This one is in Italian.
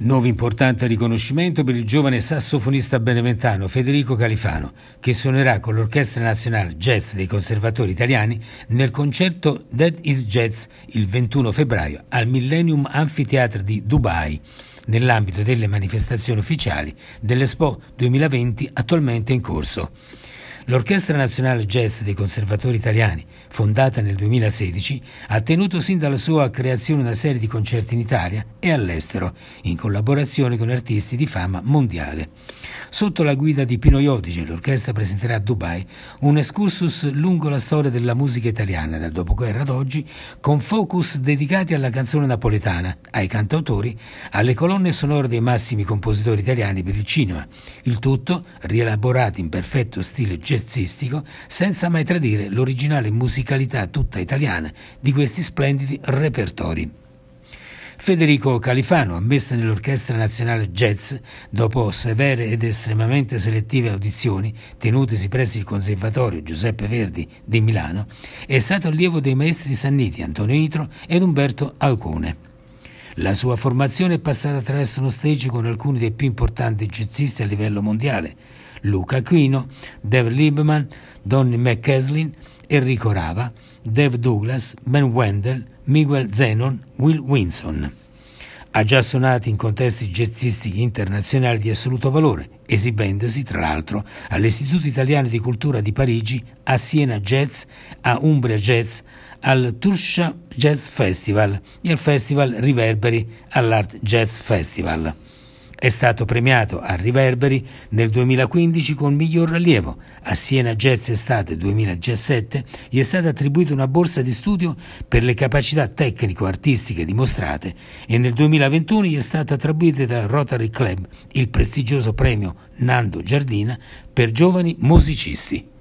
Nuovo importante riconoscimento per il giovane sassofonista beneventano Federico Califano, che suonerà con l'Orchestra Nazionale Jazz dei Conservatori Italiani nel concerto That is Jazz il 21 febbraio al Millennium Amphitheatre di Dubai, nell'ambito delle manifestazioni ufficiali dell'Expo 2020 attualmente in corso. L'Orchestra Nazionale Jazz dei Conservatori Italiani, fondata nel 2016, ha tenuto sin dalla sua creazione una serie di concerti in Italia e all'estero, in collaborazione con artisti di fama mondiale. Sotto la guida di Pino Iodice, l'orchestra presenterà a Dubai un excursus lungo la storia della musica italiana dal dopoguerra ad oggi, con focus dedicati alla canzone napoletana, ai cantautori, alle colonne sonore dei massimi compositori italiani per il cinema, il tutto rielaborato in perfetto stile jazz jazzistico, senza mai tradire l'originale musicalità tutta italiana di questi splendidi repertori. Federico Califano, ammesso nell'Orchestra Nazionale Jazz dopo severe ed estremamente selettive audizioni tenutesi presso il Conservatorio Giuseppe Verdi di Milano, è stato allievo dei maestri Sanniti Antonio Itro ed Umberto Alcone. La sua formazione è passata attraverso uno stage con alcuni dei più importanti jazzisti a livello mondiale, Luca Aquino, Dev Liebman, Donny McCaslin, Enrico Rava, Dave Douglas, Ben Wendell, Miguel Zenon, Will Winson. Ha già suonato in contesti jazzistici internazionali di assoluto valore, esibendosi tra l'altro all'Istituto Italiano di Cultura di Parigi, a Siena Jazz, a Umbria Jazz, al Tursha Jazz Festival e al Festival Riverberi all'Art Jazz Festival. È stato premiato a Riverberi nel 2015 con miglior rilievo. A Siena Jazz Estate 2017 gli è stata attribuita una borsa di studio per le capacità tecnico-artistiche dimostrate e nel 2021 gli è stata attribuita da Rotary Club il prestigioso premio Nando Giardina per giovani musicisti.